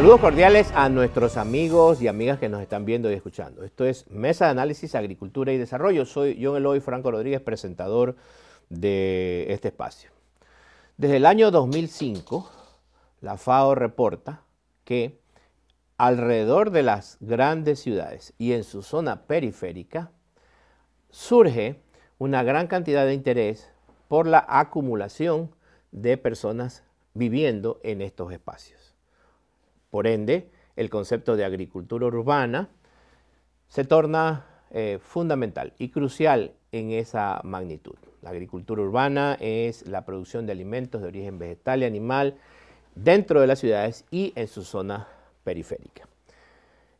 Saludos cordiales a nuestros amigos y amigas que nos están viendo y escuchando. Esto es Mesa de Análisis, Agricultura y Desarrollo. Soy John Eloy Franco Rodríguez, presentador de este espacio. Desde el año 2005, la FAO reporta que alrededor de las grandes ciudades y en su zona periférica surge una gran cantidad de interés por la acumulación de personas viviendo en estos espacios. Por ende, el concepto de agricultura urbana se torna eh, fundamental y crucial en esa magnitud. La agricultura urbana es la producción de alimentos de origen vegetal y animal dentro de las ciudades y en su zona periférica.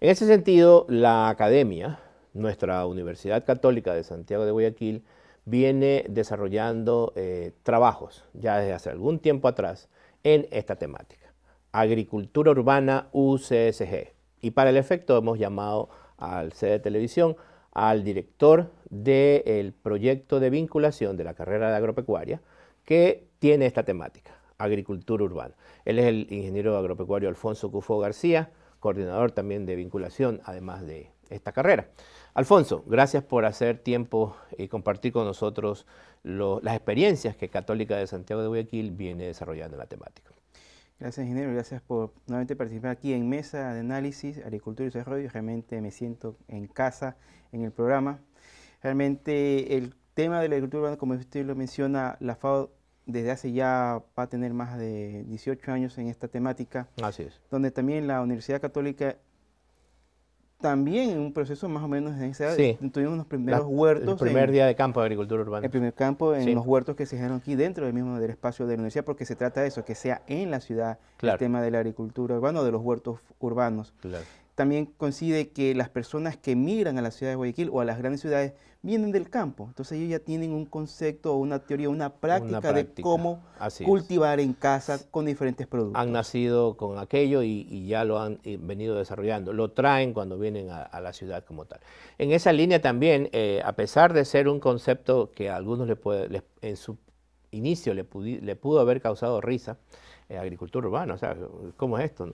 En ese sentido, la academia, nuestra Universidad Católica de Santiago de Guayaquil, viene desarrollando eh, trabajos ya desde hace algún tiempo atrás en esta temática. Agricultura Urbana UCSG. Y para el efecto hemos llamado al sede de televisión al director del proyecto de vinculación de la carrera de agropecuaria que tiene esta temática, agricultura urbana. Él es el ingeniero agropecuario Alfonso Cufo García, coordinador también de vinculación, además de esta carrera. Alfonso, gracias por hacer tiempo y compartir con nosotros las experiencias que Católica de Santiago de Guayaquil viene desarrollando en la temática. Gracias, ingeniero. Gracias por nuevamente participar aquí en Mesa de Análisis, Agricultura y Desarrollo. Realmente me siento en casa en el programa. Realmente el tema de la agricultura urbana, como usted lo menciona, la FAO desde hace ya va a tener más de 18 años en esta temática. Así es. Donde también la Universidad Católica también en un proceso más o menos en esa edad, tuvimos los primeros huertos. El primer día de campo de agricultura urbana. El primer campo en los huertos que se hicieron aquí dentro del mismo espacio de la universidad, porque se trata de eso, que sea en la ciudad el tema de la agricultura urbana o de los huertos urbanos. También coincide que las personas que migran a la ciudad de Guayaquil o a las grandes ciudades vienen del campo. Entonces ellos ya tienen un concepto, una teoría, una práctica, de cómo cultivar en casa con diferentes productos. Han nacido con aquello y, ya lo han eh, venido desarrollando. Lo traen cuando vienen a, la ciudad como tal. En esa línea también, eh, a pesar de ser un concepto que a algunos le en su inicio le, pudo haber causado risa, eh, agricultura urbana, o sea, ¿cómo es esto?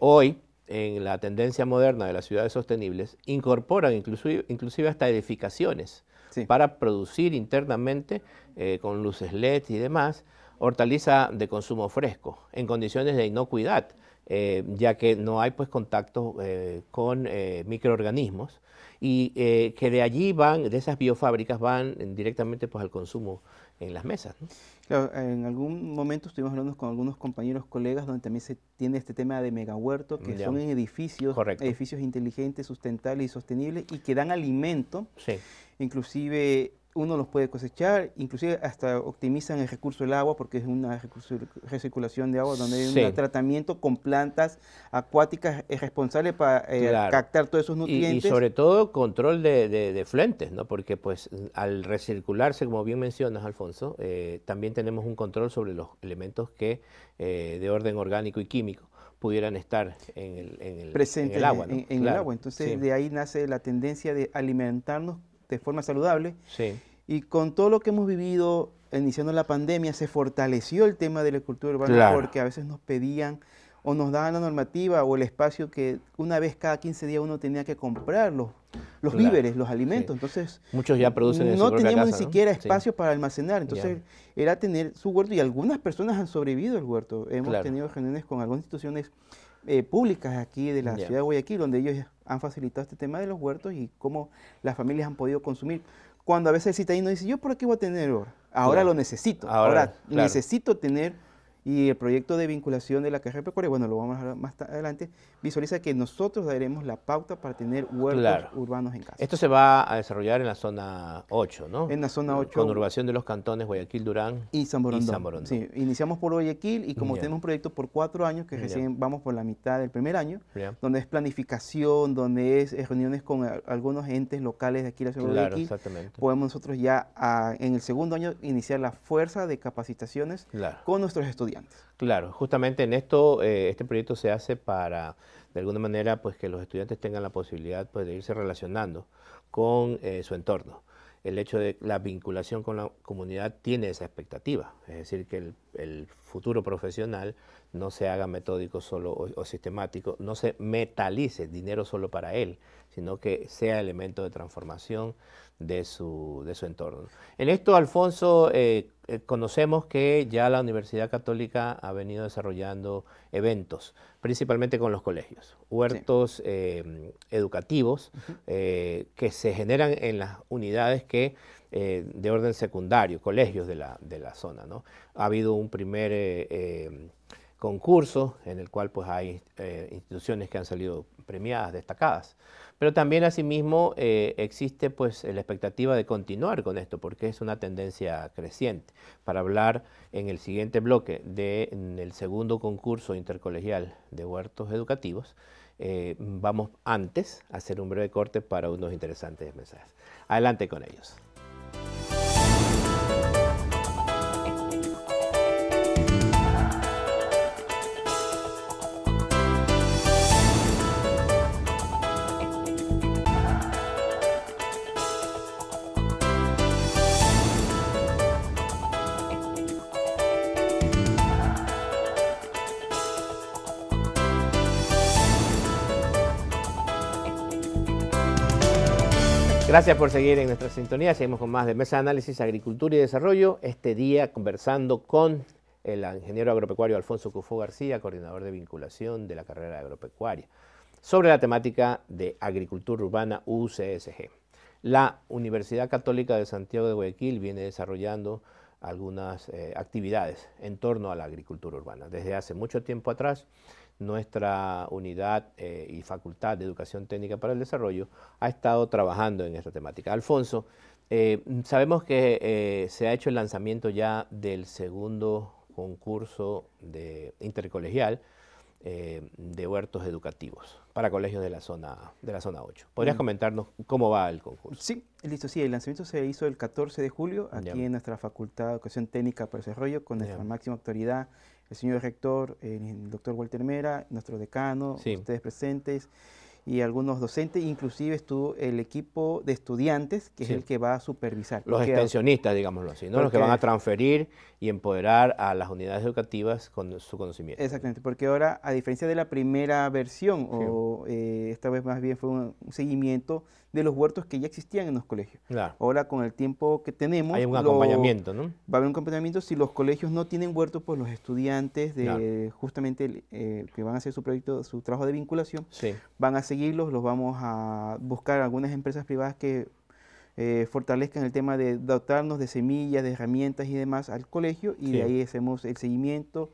hoy en la tendencia moderna de las ciudades sostenibles incorporan inclusive, inclusive hasta edificaciones para producir internamente eh, con luces LED y demás hortaliza de consumo fresco en condiciones de inocuidad, eh, ya que no hay pues contacto eh, con microorganismos y que de allí van, de esas biofábricas van directamente pues al consumo en las mesas. en algún momento estuvimos hablando con algunos compañeros, colegas, donde también se tiene este tema de megahuertos, que son en edificios, edificios inteligentes, sustentables y sostenibles, y que dan alimento. Inclusive uno los puede cosechar, inclusive hasta optimizan el recurso del agua porque es una recirculación de agua donde hay un tratamiento con plantas acuáticas responsables para eh, captar todos esos nutrientes. Y, sobre todo control de, de, ¿no? porque pues al recircularse, como bien mencionas Alfonso, eh, también tenemos un control sobre los elementos que eh, de orden orgánico y químico pudieran estar en el, agua. En, el agua. Entonces de ahí nace la tendencia de alimentarnos de forma saludable. Sí. Y con todo lo que hemos vivido iniciando la pandemia, se fortaleció el tema de la cultura urbana porque a veces nos pedían o nos daban la normativa o el espacio que una vez cada 15 días uno tenía que comprar los, víveres, los alimentos. Entonces, muchos ya producen No teníamos ni siquiera espacio para almacenar. Entonces, era tener su huerto y algunas personas han sobrevivido el huerto. Hemos tenido reuniones con algunas instituciones eh, públicas aquí de la ciudad de Guayaquil, donde ellos han facilitado este tema de los huertos y cómo las familias han podido consumir. Cuando a veces el citadino dice, yo por qué voy a tener ahora, ahora lo necesito, ahora, necesito tener y el proyecto de vinculación de la carrera pecuaria, bueno, lo vamos a ver más adelante, visualiza que nosotros daremos la pauta para tener huertos urbanos en casa. Esto se va a desarrollar en la zona 8, ¿no? En la zona 8. Conurbación de los cantones Guayaquil, Durán y San iniciamos por Guayaquil y como tenemos un proyecto por cuatro años, que recién vamos por la mitad del primer año, donde es planificación, donde es, reuniones con algunos entes locales de aquí de la ciudad de Guayaquil, podemos nosotros ya en el segundo año iniciar la fuerza de capacitaciones con nuestros estudiantes. Claro, justamente en esto, eh, este proyecto se hace para, de alguna manera, pues que los estudiantes tengan la posibilidad pues, de irse relacionando con eh, su entorno. El hecho de la vinculación con la comunidad tiene esa expectativa, es decir, que el, el futuro profesional no se haga metódico solo o, sistemático, no se metalice dinero solo para él, sino que sea elemento de transformación de su, de su entorno. En esto, Alfonso, eh, eh, conocemos que ya la Universidad Católica ha venido desarrollando eventos, principalmente con los colegios, huertos eh, educativos que se generan en las unidades que de orden secundario, colegios de la, de la zona. ¿no? Ha habido un primer concurso en el cual pues hay eh, instituciones que han salido premiadas, destacadas. Pero también asimismo eh, existe pues la expectativa de continuar con esto porque es una tendencia creciente. Para hablar en el siguiente bloque del segundo concurso intercolegial de huertos educativos, eh, vamos antes a hacer un breve corte para unos interesantes mensajes. Adelante con ellos. Gracias por seguir en nuestra sintonía. Seguimos con más de Mesa de Análisis, Agricultura y Desarrollo. Este día conversando con el ingeniero agropecuario Alfonso Cufó García, coordinador de vinculación de la carrera agropecuaria, sobre la temática de agricultura urbana UCSG. La Universidad Católica de Santiago de Guayaquil viene desarrollando algunas eh, actividades en torno a la agricultura urbana desde hace mucho tiempo atrás nuestra unidad eh, y facultad de educación técnica para el desarrollo ha estado trabajando en esta temática. Alfonso, eh, sabemos que eh, se ha hecho el lanzamiento ya del segundo concurso de intercolegial de huertos educativos para colegios de la zona, de la zona 8. ¿Podrías mm. comentarnos cómo va el concurso? Sí, listo, sí, el lanzamiento se hizo el 14 de julio aquí en nuestra Facultad de Educación Técnica para el Desarrollo con nuestra máxima autoridad el señor rector, el doctor Walter Mera, nuestro decano, ustedes presentes, y algunos docentes, inclusive estuvo el equipo de estudiantes, que es el que va a supervisar. Los extensionistas, digámoslo así, ¿no? los que van a transferir y empoderar a las unidades educativas con su conocimiento. Exactamente, porque ahora, a diferencia de la primera versión, o eh, esta vez más bien fue un, seguimiento de los huertos que ya existían en los colegios. Ahora, con el tiempo que tenemos... un acompañamiento, ¿no? Va a haber un acompañamiento. Si los colegios no tienen huertos, pues los estudiantes de justamente eh, que van a hacer su proyecto, su trabajo de vinculación, van a seguir los vamos a buscar algunas empresas privadas que eh, fortalezcan el tema de dotarnos de semillas, de herramientas y demás al colegio y de ahí hacemos el seguimiento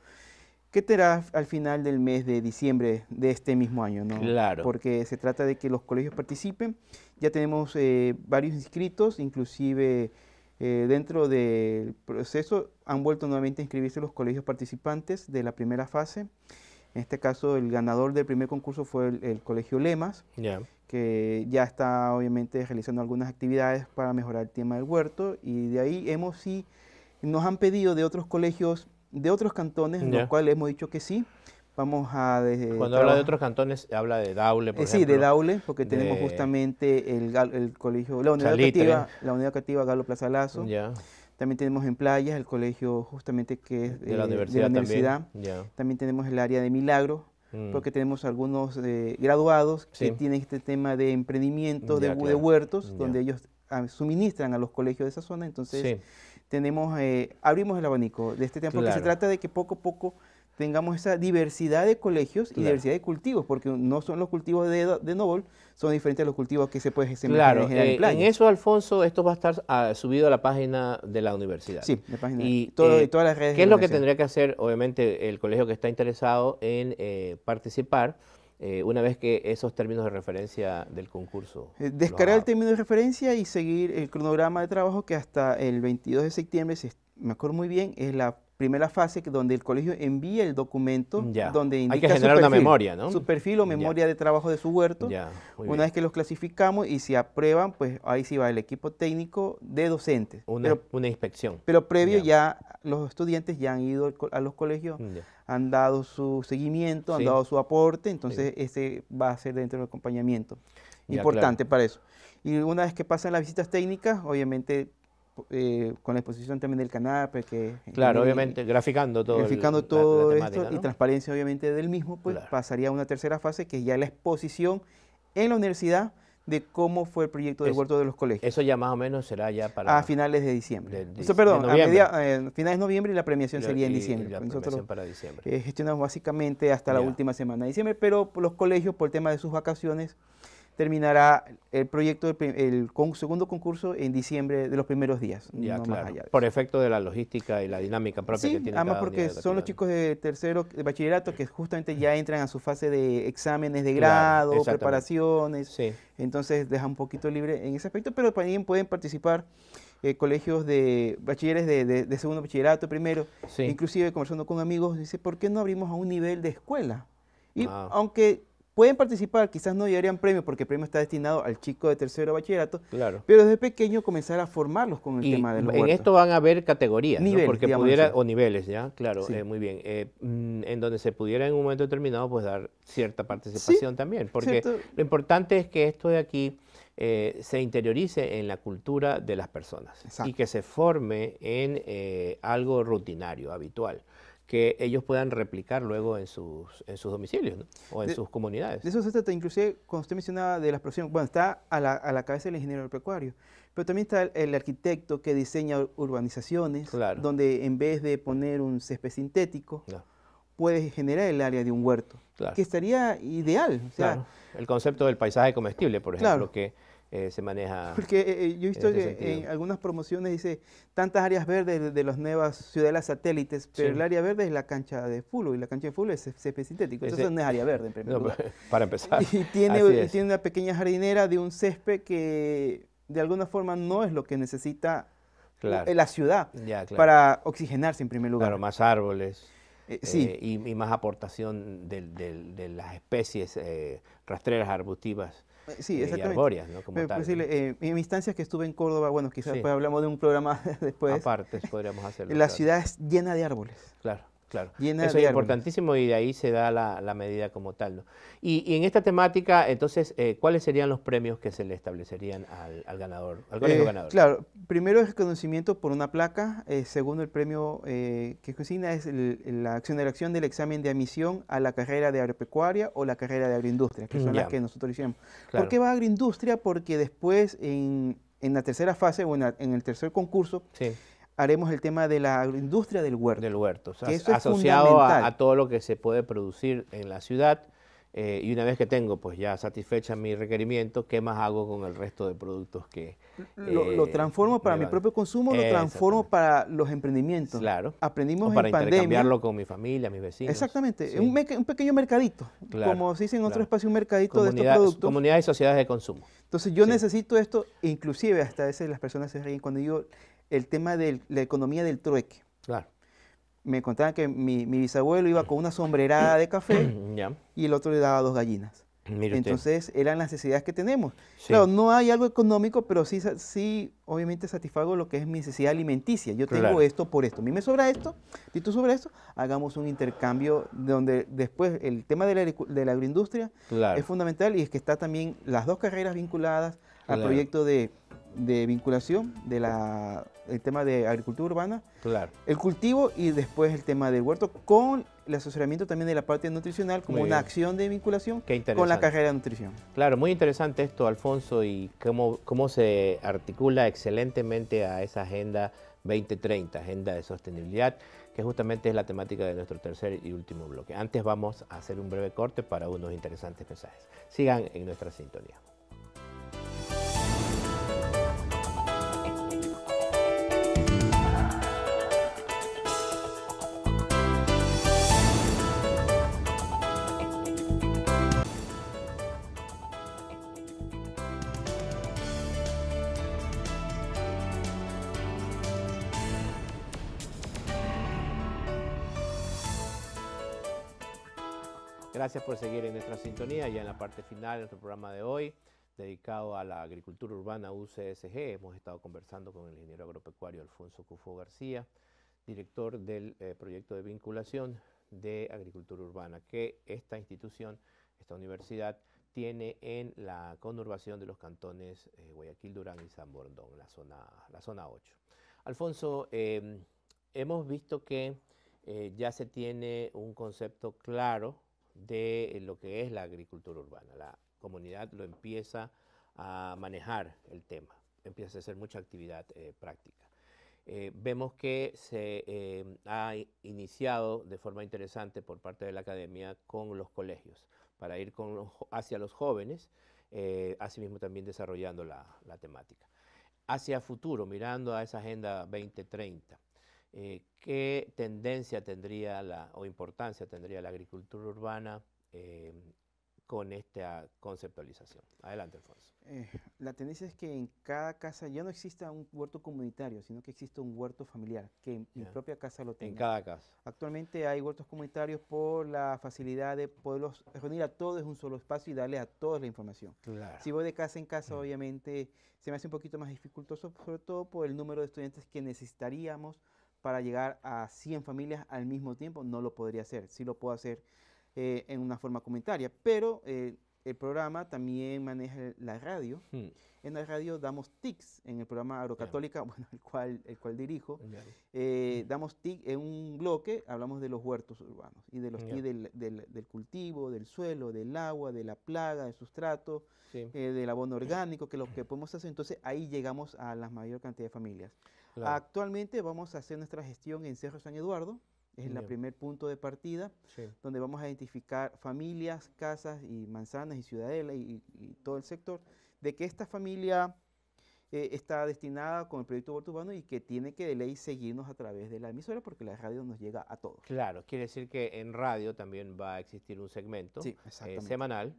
que terá al final del mes de diciembre de este mismo año, ¿no? Claro. Porque se trata de que los colegios participen. Ya tenemos eh, varios inscritos, inclusive eh, dentro del proceso han vuelto nuevamente a inscribirse los colegios participantes de la primera fase. En este caso, el ganador del primer concurso fue el, Colegio Lemas, que ya está obviamente realizando algunas actividades para mejorar el tema del huerto. Y de ahí hemos sí, nos han pedido de otros colegios, de otros cantones, en los cuales hemos dicho que sí. Vamos a... Cuando habla de otros cantones, habla de Daule, por ejemplo, eh, Sí, de Daule, porque tenemos justamente el, el colegio, la unidad, educativa, ¿eh? la unidad educativa Galo Plaza Lazo. ya. También tenemos en Playas, el colegio justamente que es de la universidad. También. tenemos el área de Milagro, mm. porque tenemos algunos eh, graduados que tienen este tema de emprendimiento, de, huertos, donde ellos ah, suministran a los colegios de esa zona. Entonces, tenemos, eh, abrimos el abanico de este tema, porque se trata de que poco a poco tengamos esa diversidad de colegios y diversidad de cultivos, porque no son los cultivos de, de Noble, son diferentes a los cultivos que se pueden sembrar en en, eh, plan. en eso, Alfonso, esto va a estar ah, subido a la página de la universidad. Sí, la página y, todo, eh, todas las redes. ¿Qué es lo que tendría que hacer, obviamente, el colegio que está interesado en eh, participar? una vez que esos términos de referencia del concurso. Descargar el término de referencia y seguir el cronograma de trabajo que hasta el 22 de septiembre, si me acuerdo muy bien, es la primera fase donde el colegio envía el documento donde indica Hay que generar su una memoria, ¿no? Su perfil o memoria de trabajo de su huerto. una vez que los clasificamos y se aprueban, pues ahí sí va el equipo técnico de docentes. Una, inspección. Pero previo ya. los estudiantes ya han ido a los colegios, han dado su seguimiento, han dado su aporte, entonces ese va a ser dentro del acompañamiento. Importante para eso. Y una vez que pasan las visitas técnicas, obviamente eh, con la exposición también del canapé. Que, claro, obviamente, graficando todo. Graficando todo esto y transparencia obviamente del mismo, pues pasaría a una tercera fase que es ya la exposición en la universidad de cómo fue el proyecto de vuelto de los colegios. Eso ya más o menos será ya para... A finales de diciembre. eso perdón, a eh, finales de noviembre y la premiación sería en diciembre. La premiación Nosotros para diciembre. Eh, gestionamos básicamente hasta la última semana de diciembre, pero los colegios por el tema de sus vacaciones terminará el proyecto, el, segundo concurso en diciembre de los primeros días. Por efecto de la logística y la dinámica propia que tiene. Además, porque son los chicos de tercero de bachillerato que justamente ya entran a su fase de exámenes de grado, preparaciones. Entonces deja un poquito libre en ese aspecto, pero también pueden participar. Eh, colegios de bachilleres de, segundo bachillerato, primero, inclusive conversando con amigos, dice, ¿por qué no abrimos a un nivel de escuela? Y aunque Pueden participar, quizás no llevarían premio, porque el premio está destinado al chico de tercero bachillerato, claro. pero desde pequeño comenzar a formarlos con el tema de los En esto van a haber categorías, porque o niveles, ¿ya? Claro, eh, muy bien. Eh, mm, en donde se pudiera en un momento determinado pues dar cierta participación también, porque lo importante es que esto de aquí eh, se interiorice en la cultura de las personas y que se forme en algo rutinario, habitual que ellos puedan replicar luego en sus, en sus domicilios o en sus comunidades. De eso se trata, inclusive cuando usted mencionaba de las profesiones, bueno, está a la, a la cabeza del ingeniero pecuario, pero también está el, arquitecto que diseña urbanizaciones, donde en vez de poner un césped sintético, puedes puede generar el área de un huerto, que estaría ideal. sea, claro. El concepto del paisaje comestible, por ejemplo, que eh, se maneja. Porque eh, eh, yo he visto en este que en algunas promociones dice tantas áreas verdes de, las nuevas ciudades satélites, pero el área verde es la cancha de fútbol y la cancha de fútbol es césped sintético. Eso no es área verde en primer lugar. Para empezar. Y tiene, una pequeña jardinera de un césped que de alguna forma no es lo que necesita la ciudad para oxigenarse en primer lugar. Claro, más árboles. sí. y, más aportación de, las especies rastreras arbustivas eh, sí, eh, exactamente. arbóreas, pues, eh, en instancias que estuve en Córdoba, bueno, quizás pues, hablamos de un programa después. Aparte, podríamos hacerlo. La ciudad es llena de árboles. Claro. Claro, eso es importantísimo y de ahí se da la, medida como tal. Y, en esta temática, entonces, eh, ¿cuáles serían los premios que se le establecerían al, ganador? ¿Al eh, ganador? Claro, primero es reconocimiento por una placa, eh, segundo el premio que cocina es de la acción del examen de admisión a la carrera de agropecuaria o la carrera de agroindustria, que son las que nosotros hicimos. ¿Por qué va agroindustria? Porque después en, la tercera fase o en, el tercer concurso, haremos el tema de la agroindustria del huerto. Del huerto, o sea, asociado a, todo lo que se puede producir en la ciudad. Eh, y una vez que tengo pues ya satisfecha mi requerimiento, ¿qué más hago con el resto de productos que... Lo, eh, transformo para mi propio consumo, lo transformo para los emprendimientos. Claro. Aprendimos o para intercambiarlo con mi familia, mis vecinos. Exactamente, un, pequeño mercadito, como se dice en otro espacio, un mercadito de estos productos. Comunidades y sociedades de consumo. Entonces yo necesito esto, inclusive hasta a veces las personas se ríen cuando digo, el tema de la economía del trueque. Claro. Me contaban que mi, bisabuelo iba con una sombrerada de café y el otro le daba dos gallinas. Entonces eran las necesidades que tenemos. Claro, no hay algo económico, pero sí, sí, obviamente satisfago lo que es mi necesidad alimenticia. Yo tengo esto por esto. A mí me sobra esto, y tú sobra esto, hagamos un intercambio donde después el tema de la, de la agroindustria es fundamental y es que está también las dos carreras vinculadas al proyecto de, vinculación del tema de agricultura urbana, el cultivo y después el tema del huerto con el asesoramiento también de la parte nutricional como una acción de vinculación con la carrera de nutrición. Claro, muy interesante esto, Alfonso, y cómo, cómo se articula excelentemente a esa agenda 2030, agenda de sostenibilidad, que justamente es la temática de nuestro tercer y último bloque. Antes vamos a hacer un breve corte para unos interesantes mensajes. Sigan en nuestra sintonía. gracias por seguir en nuestra sintonía. Ya en la parte final de nuestro programa de hoy, dedicado a la agricultura urbana UCSG, hemos estado conversando con el ingeniero agropecuario Alfonso Cufo García, director del eh, proyecto de vinculación de agricultura urbana que esta institución, esta universidad, tiene en la conurbación de los cantones eh, Guayaquil, Durán y San Bordón, la zona, la zona 8. Alfonso, em, hemos visto que eh, ya se tiene un concepto claro de eh, lo que es la agricultura urbana. La comunidad lo empieza a manejar el tema, empieza a hacer mucha actividad eh, práctica. Eh, vemos que se ha iniciado de forma interesante por parte de la academia con los colegios, para ir con hacia los jóvenes, asimismo también desarrollando la, temática. Hacia futuro, mirando a esa Agenda 2030, ¿Qué tendencia tendría la, o importancia tendría la agricultura urbana eh, con esta conceptualización? Adelante, Alfonso. Eh, la tendencia es que en cada casa ya no exista un huerto comunitario, sino que existe un huerto familiar, que en mi propia casa lo tenga. En cada casa. Actualmente hay huertos comunitarios por la facilidad de poderlos reunir a todos en un solo espacio y darle a todos la información. Si voy de casa en casa, mm. obviamente se me hace un poquito más dificultoso, sobre todo por el número de estudiantes que necesitaríamos para llegar a 100 familias al mismo tiempo, no lo podría hacer. Sí lo puedo hacer eh, en una forma comunitaria, pero eh, el programa también maneja la radio. Hmm. En la radio damos tics en el programa Agrocatólica, bueno, el cual, el cual dirijo. Eh, hmm. Damos tics en un bloque, hablamos de los huertos urbanos y de los del, cultivo, del suelo, del agua, de la plaga, del sustrato, del abono orgánico, que lo que podemos hacer. Entonces ahí llegamos a la mayor cantidad de familias. Actualmente vamos a hacer nuestra gestión en Cerro San Eduardo, es el primer punto de partida, donde vamos a identificar familias, casas y manzanas y ciudadela y, todo el sector, de que esta familia eh, está destinada con el proyecto Urbano y que tiene que de ley seguirnos a través de la emisora porque la radio nos llega a todos. Claro, quiere decir que en radio también va a existir un segmento eh, semanal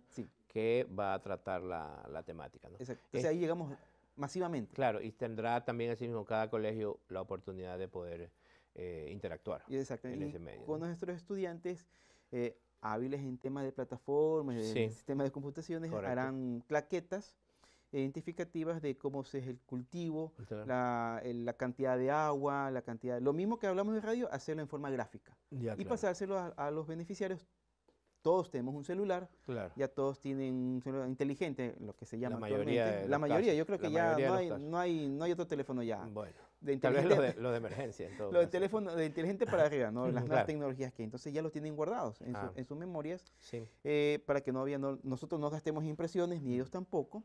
que va a tratar la, temática. Exacto. Entonces ahí llegamos masivamente. Claro, y tendrá también así mismo cada colegio la oportunidad de poder eh, interactuar en ese medio. Con nuestros estudiantes eh, hábiles en temas de plataformas, de sistemas de computaciones, harán claquetas identificativas de cómo es el cultivo, la, cantidad de agua, la cantidad... Lo mismo que hablamos de radio, hacerlo en forma gráfica. y pasárselo a los beneficiarios todos tenemos un celular, claro. ya todos tienen un celular inteligente, lo que se llama la mayoría, la mayoría, yo creo que ya no hay, no hay, no, hay, otro teléfono ya. Bueno, tal vez lo de, emergencia. de teléfono de inteligente para arriba, ¿no? las nuevas tecnologías que entonces ya los tienen guardados en, ah. sus memorias eh, para que no había, nosotros no gastemos impresiones, ni mm. ellos tampoco,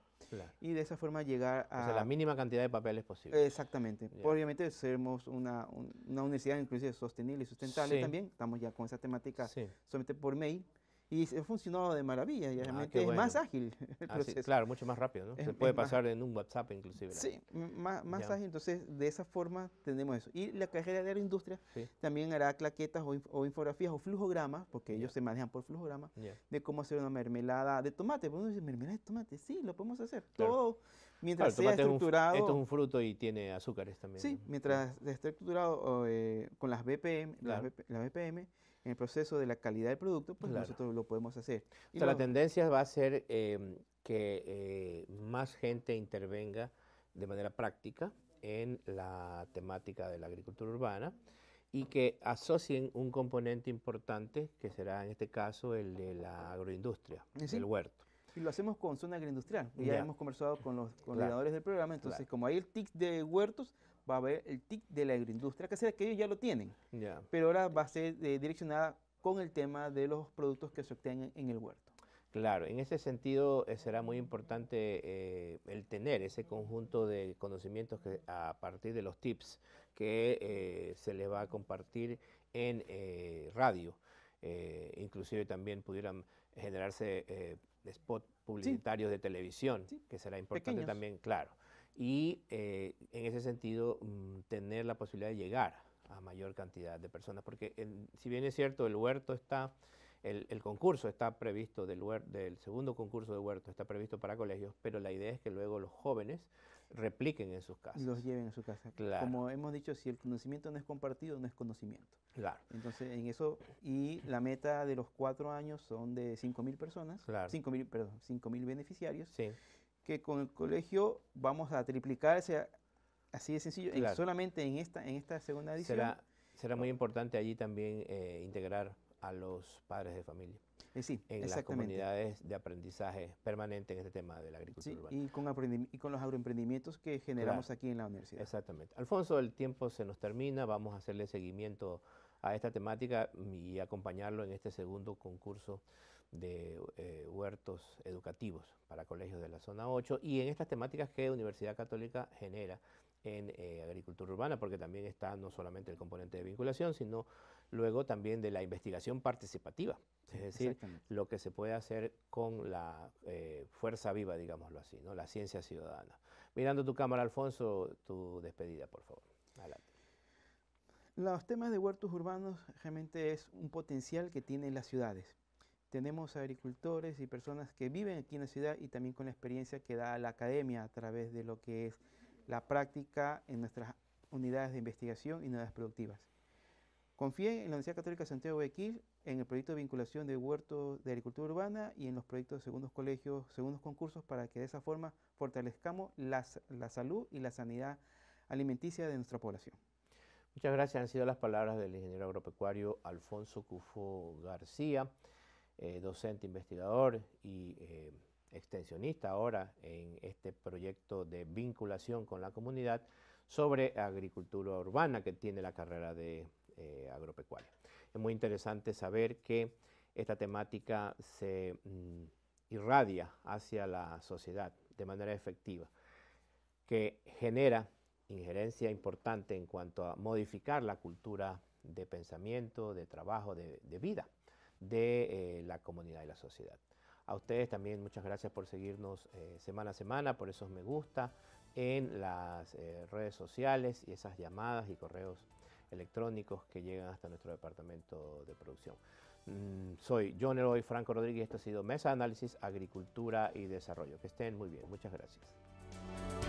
y de esa forma llegar a... O sea, la mínima cantidad de papeles posible. Exactamente. Obviamente seremos una, una, universidad inclusive sostenible y sustentable también, estamos ya con esa temática solamente por mail y se ha funcionado de maravilla, y ah, realmente es más ágil el ah, proceso. claro, mucho más rápido, ¿no? se puede pasar en un WhatsApp inclusive. Sí, más, más ágil, entonces de esa forma tenemos eso. Y la carrera de agroindustria también hará claquetas o, infografías o flujogramas, porque ellos se manejan por flujograma de cómo hacer una mermelada de tomate. Pues uno dice, mermelada de tomate, sí, lo podemos hacer. Todo mientras sea estructurado. esto es un fruto y tiene azúcares también. Sí, mientras esté estructurado eh, con las BPM, las BPM en el proceso de la calidad del producto, pues nosotros lo podemos hacer. o sea, la tendencia va a ser em, que eh, más gente intervenga de manera práctica en la temática de la agricultura urbana y que asocien un componente importante que será en este caso el de la agroindustria, eh, el huerto. Y lo hacemos con zona agroindustrial. Ya, hemos conversado con los coordinadores del programa, entonces como hay el TIC de huertos, va a haber el TIC de la agroindustria, que sea que ellos ya lo tienen, pero ahora va a ser eh, direccionada con el tema de los productos que se obtengan en el huerto. Claro, en ese sentido eh, será muy importante eh, el tener ese conjunto de conocimientos que a partir de los tips que se les va a compartir en radio. inclusive también pudieran generarse spots publicitarios de televisión, que será importante también, claro y eh, en ese sentido mm, tener la posibilidad de llegar a mayor cantidad de personas, porque si bien es cierto, el huerto está, el, concurso está previsto, del, del segundo concurso de huerto está previsto para colegios, pero la idea es que luego los jóvenes repliquen en sus casas. Los lleven a su casa. Claro. Como hemos dicho, si el conocimiento no es compartido, no es conocimiento. Claro. Entonces, en eso, y la meta de los cuatro años son de 5.000 personas, claro. 5.000, perdón, 5.000 beneficiarios. Sí que con el colegio vamos a triplicar, así de sencillo, solamente en esta, en esta segunda edición. Será, será muy importante allí también eh, integrar a los padres de familia. Eh, sí, en las comunidades de aprendizaje permanente en este tema de la agricultura urbana. Y con, y con los agroemprendimientos que generamos aquí en la universidad. Exactamente. Alfonso, el tiempo se nos termina, vamos a hacerle seguimiento a esta temática y acompañarlo en este segundo concurso de eh, huertos educativos para colegios de la zona 8 y en estas temáticas que Universidad Católica genera en eh, agricultura urbana, porque también está no solamente el componente de vinculación, sino luego también de la investigación participativa, es decir, lo que se puede hacer con la eh, fuerza viva, digámoslo así, ¿no? la ciencia ciudadana. Mirando tu cámara, Alfonso, tu despedida, por favor. Los temas de huertos urbanos realmente es un potencial que tienen las ciudades tenemos agricultores y personas que viven aquí en la ciudad y también con la experiencia que da la academia a través de lo que es la práctica en nuestras unidades de investigación y unidades productivas. Confíen en la Universidad Católica Santiago de en el proyecto de vinculación de huertos de agricultura urbana y en los proyectos de segundos colegios, segundos concursos, para que de esa forma fortalezcamos la, la salud y la sanidad alimenticia de nuestra población. Muchas gracias. Han sido las palabras del ingeniero agropecuario Alfonso Cufo García. Eh, docente investigador y eh, extensionista ahora en este proyecto de vinculación con la comunidad sobre agricultura urbana que tiene la carrera de eh, agropecuaria. Es muy interesante saber que esta temática se mm, irradia hacia la sociedad de manera efectiva, que genera injerencia importante en cuanto a modificar la cultura de pensamiento, de trabajo, de vida de eh, la comunidad y la sociedad. A ustedes también muchas gracias por seguirnos eh, semana a semana, por esos me gusta en las eh, redes sociales y esas llamadas y correos electrónicos que llegan hasta nuestro departamento de producción. Mm, soy John Eloy Franco Rodríguez, esto ha sido Mesa de Análisis, Agricultura y Desarrollo. Que estén muy bien, muchas gracias.